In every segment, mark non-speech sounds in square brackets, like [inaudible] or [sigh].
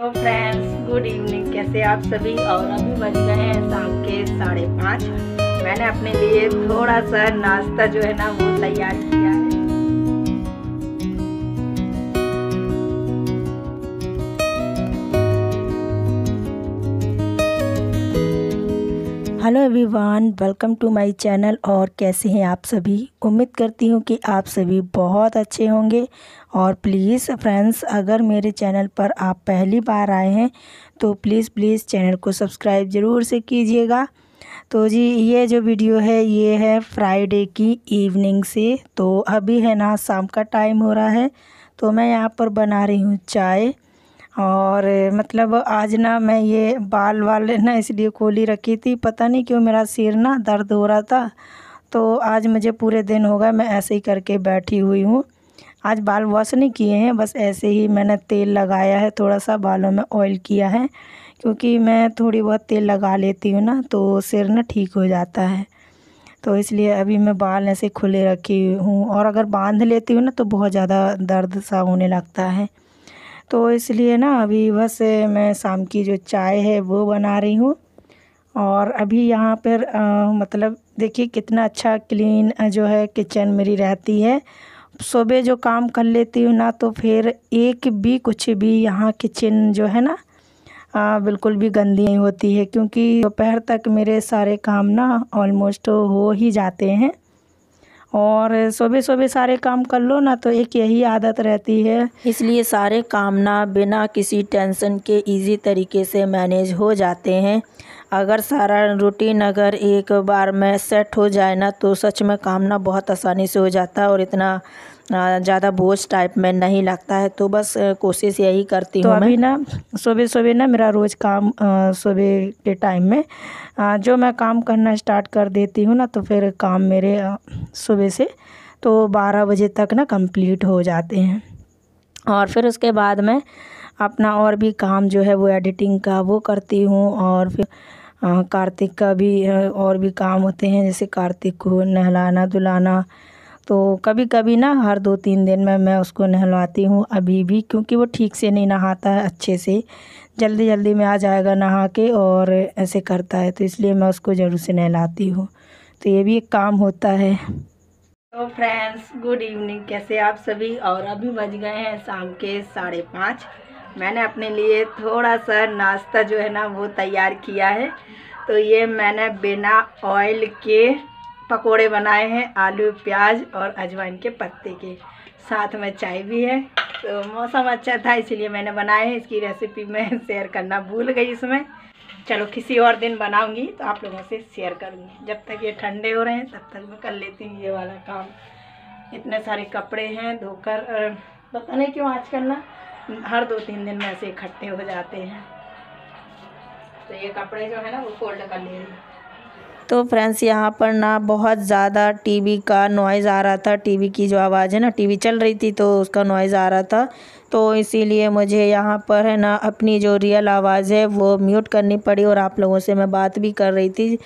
तो friends good evening कैसे आप सभी और अभी बज रहे हैं शाम के साढ़े पाँच मैंने अपने लिए थोड़ा सा नाश्ता जो है ना वो तैयार किया hello everyone welcome to my channel और कैसे हैं आप सभी उम्मीद करती हूँ कि आप सभी बहुत अच्छे होंगे और प्लीज़ फ्रेंड्स अगर मेरे चैनल पर आप पहली बार आए हैं तो प्लीज़ प्लीज़ चैनल को सब्सक्राइब ज़रूर से कीजिएगा तो जी ये जो वीडियो है ये है फ्राइडे की इवनिंग से तो अभी है ना शाम का टाइम हो रहा है तो मैं यहाँ पर बना रही हूँ चाय और मतलब आज ना मैं ये बाल वाल ना इसलिए खोली रखी थी पता नहीं क्यों मेरा सिर ना दर्द हो रहा था तो आज मुझे पूरे दिन हो गया मैं ऐसे ही करके बैठी हुई हूँ आज बाल वॉश नहीं किए हैं बस ऐसे ही मैंने तेल लगाया है थोड़ा सा बालों में ऑयल किया है क्योंकि मैं थोड़ी बहुत तेल लगा लेती हूँ ना तो सिर ना ठीक हो जाता है तो इसलिए अभी मैं बाल ऐसे खुले रखी हूँ और अगर बांध लेती हूँ ना तो बहुत ज़्यादा दर्द सा होने लगता है तो इसलिए ना अभी बस मैं शाम की जो चाय है वो बना रही हूँ और अभी यहाँ पर आ, मतलब देखिए कितना अच्छा क्लीन जो है किचन मेरी रहती है सुबह जो काम कर लेती हूँ ना तो फिर एक भी कुछ भी यहाँ किचन जो है ना आ, बिल्कुल भी गंदी नहीं होती है क्योंकि दोपहर तक मेरे सारे काम ना ऑलमोस्ट हो ही जाते हैं और सुबह सुबह सारे काम कर लो ना तो एक यही आदत रहती है इसलिए सारे काम ना बिना किसी टेंशन के इजी तरीके से मैनेज हो जाते हैं अगर सारा रूटीन अगर एक बार में सेट हो जाए ना तो सच में काम ना बहुत आसानी से हो जाता है और इतना ज़्यादा बोझ टाइप में नहीं लगता है तो बस कोशिश यही करती तो हूँ तो अभी ना सुबह सुबह ना मेरा रोज़ काम सुबह के टाइम में जो मैं काम करना स्टार्ट कर देती हूँ ना तो फिर काम मेरे सुबह से तो बारह बजे तक ना कंप्लीट हो जाते हैं और फिर उसके बाद मैं अपना और भी काम जो है वो एडिटिंग का वो करती हूँ और फिर कार्तिक का भी और भी काम होते हैं जैसे कार्तिक को नहलाना धुलाना तो कभी कभी ना हर दो तीन दिन में मैं उसको नहलाती हूँ अभी भी क्योंकि वो ठीक से नहीं नहाता है अच्छे से जल्दी जल्दी में आ जाएगा नहा के और ऐसे करता है तो इसलिए मैं उसको ज़रूर से नहलाती हूँ तो ये भी एक काम होता है तो फ्रेंड्स गुड इवनिंग कैसे आप सभी और अभी बज गए हैं शाम के साढ़े पाँच मैंने अपने लिए थोड़ा सा नाश्ता जो है ना वो तैयार किया है तो ये मैंने बिना ऑयल के पकोड़े बनाए हैं आलू प्याज और अजवाइन के पत्ते के साथ में चाय भी है तो मौसम अच्छा था इसीलिए मैंने बनाए हैं इसकी रेसिपी मैं शेयर [laughs] करना भूल गई इसमें चलो किसी और दिन बनाऊंगी तो आप लोगों से शेयर करूंगी जब तक ये ठंडे हो रहे हैं तब तक मैं कर लेती हूँ ये वाला काम इतने सारे कपड़े हैं धोकर पता नहीं क्यों आजकल ना हर दो तीन दिन में ऐसे इकट्ठे हो जाते हैं तो ये कपड़े जो है ना वो फोल्ड कर ले रही तो फ्रेंड्स यहाँ पर ना बहुत ज़्यादा टीवी का नॉइज़ आ रहा था टीवी की जो आवाज़ है ना टीवी चल रही थी तो उसका नॉइज़ आ रहा था तो इसीलिए मुझे यहाँ पर है ना अपनी जो रियल आवाज़ है वो म्यूट करनी पड़ी और आप लोगों से मैं बात भी कर रही थी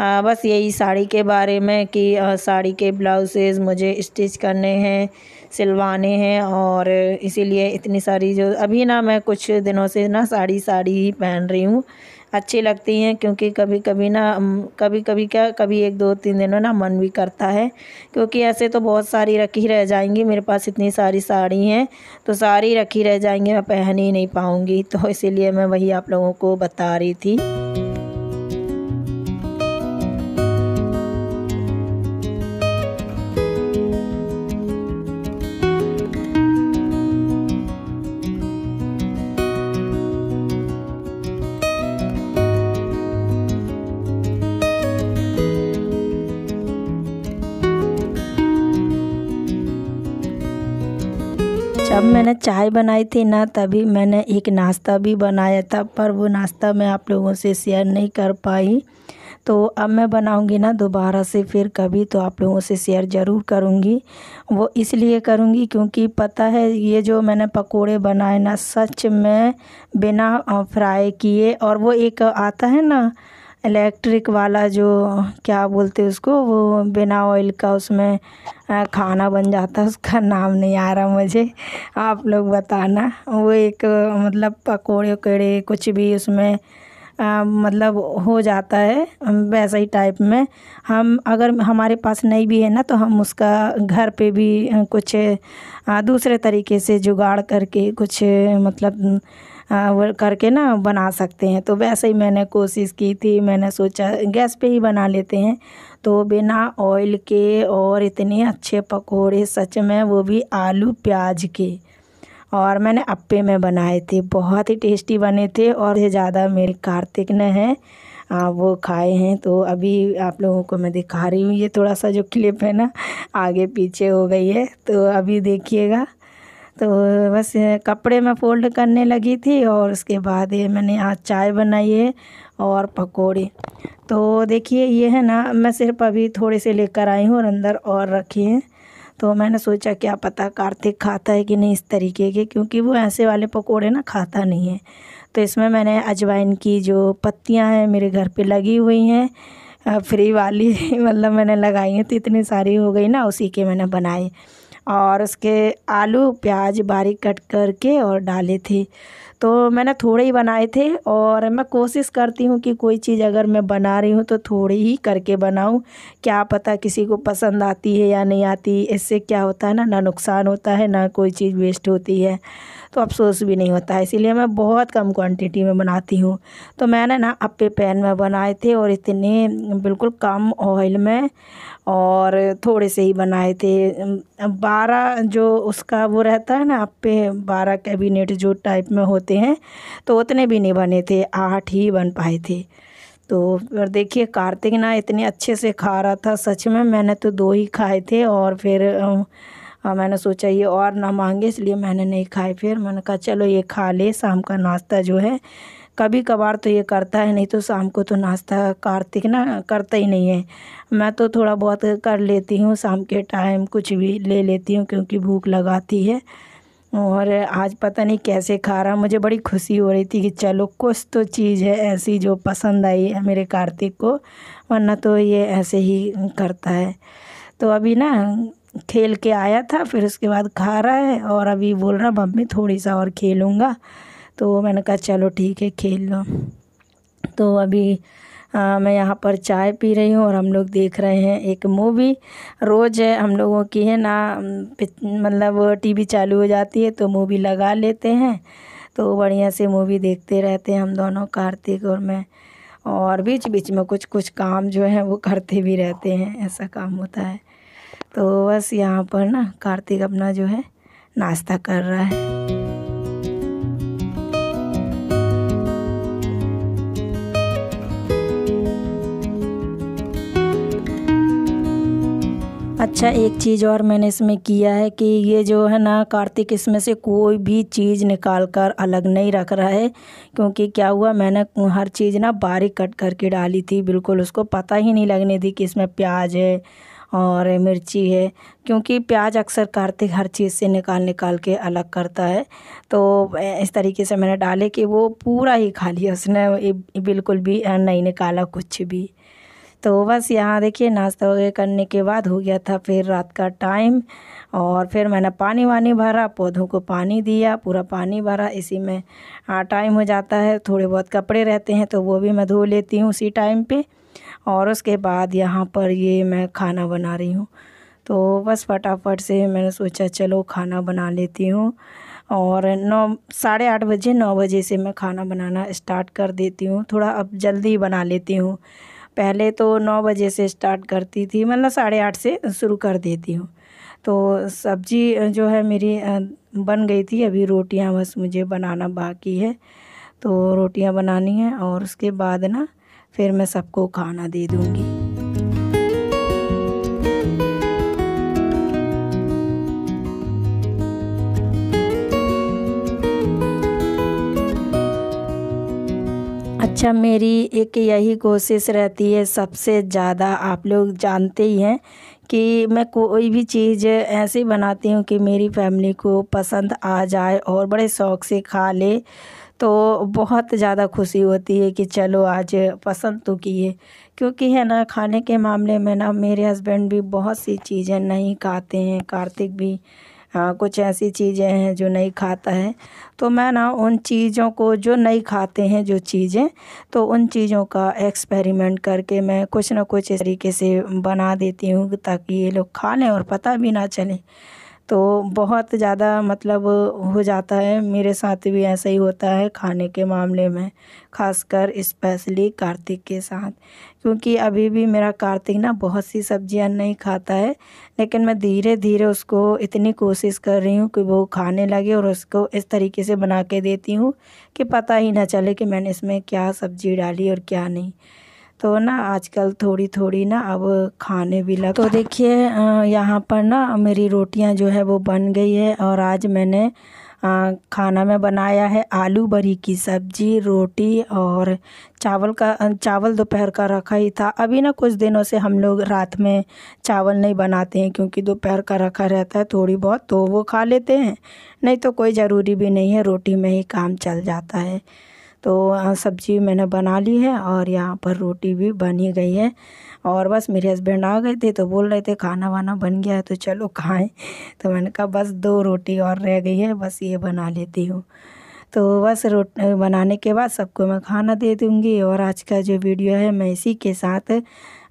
आ, बस यही साड़ी के बारे में कि साड़ी के ब्लाउजेज मुझे स्टिच करने हैं सिलवाने हैं और इसीलिए इतनी सारी जो अभी ना मैं कुछ दिनों से ना साड़ी साड़ी ही पहन रही हूँ अच्छी लगती हैं क्योंकि कभी कभी ना कभी कभी क्या कभी एक दो तीन दिनों ना मन भी करता है क्योंकि ऐसे तो बहुत सारी रखी रह जाएंगी मेरे पास इतनी सारी साड़ी हैं तो सारी रखी रह जाएंगी मैं पहन ही नहीं पाऊँगी तो इसीलिए मैं वही आप लोगों को बता रही थी जब मैंने चाय बनाई थी ना तभी मैंने एक नाश्ता भी बनाया था पर वो नाश्ता मैं आप लोगों से शेयर नहीं कर पाई तो अब मैं बनाऊंगी ना दोबारा से फिर कभी तो आप लोगों से शेयर ज़रूर करूंगी वो इसलिए करूंगी क्योंकि पता है ये जो मैंने पकोड़े बनाए ना सच में बिना फ्राई किए और वो एक आता है ना इलेक्ट्रिक वाला जो क्या बोलते उसको वो बिना ऑयल का उसमें खाना बन जाता है उसका नाम नहीं आ रहा मुझे आप लोग बताना वो एक मतलब पकौड़े उकौड़े कुछ भी उसमें आ, मतलब हो जाता है वैसे ही टाइप में हम अगर हमारे पास नहीं भी है ना तो हम उसका घर पे भी कुछ दूसरे तरीके से जुगाड़ करके कुछ मतलब करके ना बना सकते हैं तो वैसे ही मैंने कोशिश की थी मैंने सोचा गैस पे ही बना लेते हैं तो बिना ऑयल के और इतने अच्छे पकोड़े सच में वो भी आलू प्याज के और मैंने अप्पे में बनाए थे बहुत ही टेस्टी बने थे और ये ज़्यादा मेरे कार्तिक ने हैं वो खाए हैं तो अभी आप लोगों को मैं दिखा रही हूँ ये थोड़ा सा जो [laughs] क्लिप है ना आगे पीछे हो गई है तो अभी देखिएगा तो बस कपड़े में फोल्ड करने लगी थी और उसके बाद ये मैंने यहाँ चाय बनाई है और पकौड़े तो देखिए ये है ना मैं सिर्फ अभी थोड़े से लेकर आई हूँ और अंदर और रखी हैं तो मैंने सोचा क्या पता कार्तिक खाता है कि नहीं इस तरीके के क्योंकि वो ऐसे वाले पकोड़े ना खाता नहीं है तो इसमें मैंने अजवाइन की जो पत्तियाँ हैं मेरे घर पर लगी हुई हैं फ्री वाली [laughs] मतलब मैंने लगाई हैं तो इतनी सारी हो गई ना उसी के मैंने बनाए और उसके आलू प्याज बारीक कट करके और डाले थे तो मैंने थोड़े ही बनाए थे और मैं कोशिश करती हूँ कि कोई चीज़ अगर मैं बना रही हूँ तो थोड़ी ही करके बनाऊँ क्या पता किसी को पसंद आती है या नहीं आती इससे क्या होता है ना ना नुकसान होता है ना कोई चीज़ वेस्ट होती है तो अफसोस भी नहीं होता है इसीलिए मैं बहुत कम क्वान्टिटी में बनाती हूँ तो मैंने ना अपे पैन में बनाए थे और इतने बिल्कुल कम ऑयल में और थोड़े से ही बनाए थे बारह जो उसका वो रहता है ना अपे बारह कैबिनेट जो टाइप में होते होते हैं तो उतने भी नहीं बने थे आठ ही बन पाए थे तो और देखिए कार्तिक ना इतने अच्छे से खा रहा था सच में मैंने तो दो ही खाए थे और फिर आ, मैंने सोचा ये और ना मांगे इसलिए मैंने नहीं खाए फिर मैंने कहा चलो ये खा ले शाम का नाश्ता जो है कभी कभार तो ये करता है नहीं तो शाम को तो नाश्ता कार्तिक ना करता ही नहीं है मैं तो थोड़ा बहुत कर लेती हूँ शाम के टाइम कुछ भी ले लेती हूँ क्योंकि भूख लगाती है और आज पता नहीं कैसे खा रहा मुझे बड़ी खुशी हो रही थी कि चलो कुछ तो चीज़ है ऐसी जो पसंद आई है मेरे कार्तिक को वरना तो ये ऐसे ही करता है तो अभी ना खेल के आया था फिर उसके बाद खा रहा है और अभी बोल रहा मम्मी थोड़ी सा और खेलूँगा तो मैंने कहा चलो ठीक है खेल लो तो अभी आ, मैं यहाँ पर चाय पी रही हूँ और हम लोग देख रहे हैं एक मूवी रोज़ हम लोगों की है ना मतलब टीवी चालू हो जाती है तो मूवी लगा लेते हैं तो बढ़िया से मूवी देखते रहते हैं हम दोनों कार्तिक और मैं और बीच बीच में कुछ कुछ काम जो है वो करते भी रहते हैं ऐसा काम होता है तो बस यहाँ पर ना कार्तिक अपना जो है नाश्ता कर रहा है अच्छा एक चीज़ और मैंने इसमें किया है कि ये जो है ना कार्तिक इसमें से कोई भी चीज़ निकाल कर अलग नहीं रख रहा है क्योंकि क्या हुआ मैंने हर चीज़ ना बारीक कट करके डाली थी बिल्कुल उसको पता ही नहीं लगने दी कि इसमें प्याज है और मिर्ची है क्योंकि प्याज अक्सर कार्तिक हर चीज़ से निकाल निकाल के अलग करता है तो इस तरीके से मैंने डाले कि वो पूरा ही खा लिया उसने बिल्कुल भी नहीं निकाला कुछ भी तो बस यहाँ देखिए नाश्ता वगैरह करने के बाद हो गया था फिर रात का टाइम और फिर मैंने पानी वानी भरा पौधों को पानी दिया पूरा पानी भरा इसी में टाइम हो जाता है थोड़े बहुत कपड़े रहते हैं तो वो भी मैं धो लेती हूँ उसी टाइम पे और उसके बाद यहाँ पर ये मैं खाना बना रही हूँ तो बस फटाफट से मैंने सोचा चलो खाना बना लेती हूँ और नौ साढ़े आठ बजे नौ बजे से मैं खाना बनाना स्टार्ट कर देती हूँ थोड़ा अब जल्दी बना लेती हूँ पहले तो नौ बजे से स्टार्ट करती थी मतलब साढ़े आठ से शुरू कर देती हूँ तो सब्ज़ी जो है मेरी बन गई थी अभी रोटियाँ बस मुझे बनाना बाकी है तो रोटियाँ बनानी है और उसके बाद ना फिर मैं सबको खाना दे दूँगी अच्छा मेरी एक यही कोशिश रहती है सबसे ज़्यादा आप लोग जानते ही हैं कि मैं कोई भी चीज़ ऐसी बनाती हूँ कि मेरी फैमिली को पसंद आ जाए और बड़े शौक़ से खा ले तो बहुत ज़्यादा खुशी होती है कि चलो आज पसंद तो किए क्योंकि है ना खाने के मामले में ना मेरे हस्बैंड भी बहुत सी चीज़ें नहीं खाते हैं कार्तिक भी हाँ कुछ ऐसी चीज़ें हैं जो नहीं खाता है तो मैं ना उन चीज़ों को जो नहीं खाते हैं जो चीज़ें तो उन चीज़ों का एक्सपेरिमेंट करके मैं कुछ ना कुछ इस तरीके से बना देती हूँ ताकि ये लोग खा लें और पता भी ना चले तो बहुत ज़्यादा मतलब हो जाता है मेरे साथ भी ऐसा ही होता है खाने के मामले में खासकर स्पेशली कार्तिक के साथ क्योंकि अभी भी मेरा कार्तिक ना बहुत सी सब्जियां नहीं खाता है लेकिन मैं धीरे धीरे उसको इतनी कोशिश कर रही हूँ कि वो खाने लगे और उसको इस तरीके से बना के देती हूँ कि पता ही ना चले कि मैंने इसमें क्या सब्ज़ी डाली और क्या नहीं तो ना आजकल थोड़ी थोड़ी ना अब खाने भी लग तो देखिए यहाँ पर ना मेरी रोटियाँ जो है वो बन गई है और आज मैंने आ, खाना में बनाया है आलू बरी की सब्ज़ी रोटी और चावल का चावल दोपहर का रखा ही था अभी ना कुछ दिनों से हम लोग रात में चावल नहीं बनाते हैं क्योंकि दोपहर का रखा रहता है थोड़ी बहुत तो वो खा लेते हैं नहीं तो कोई ज़रूरी भी नहीं है रोटी में ही काम चल जाता है तो सब्ज़ी मैंने बना ली है और यहाँ पर रोटी भी बनी गई है और बस मेरे हस्बैंड आ गए थे तो बोल रहे थे खाना वाना बन गया है तो चलो खाएं तो मैंने कहा बस दो रोटी और रह गई है बस ये बना लेती हूँ तो बस रोट बनाने के बाद सबको मैं खाना दे दूँगी और आज का जो वीडियो है मैं इसी के साथ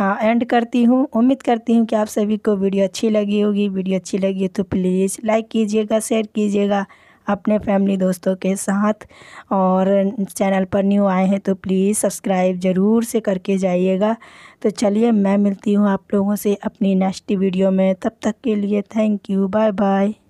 एंड करती हूँ उम्मीद करती हूँ कि आप सभी को वीडियो अच्छी लगी होगी वीडियो अच्छी लगी तो प्लीज़ लाइक कीजिएगा शेयर कीजिएगा अपने फैमिली दोस्तों के साथ और चैनल पर न्यू आए हैं तो प्लीज़ सब्सक्राइब ज़रूर से करके जाइएगा तो चलिए मैं मिलती हूँ आप लोगों से अपनी नेक्स्ट वीडियो में तब तक के लिए थैंक यू बाय बाय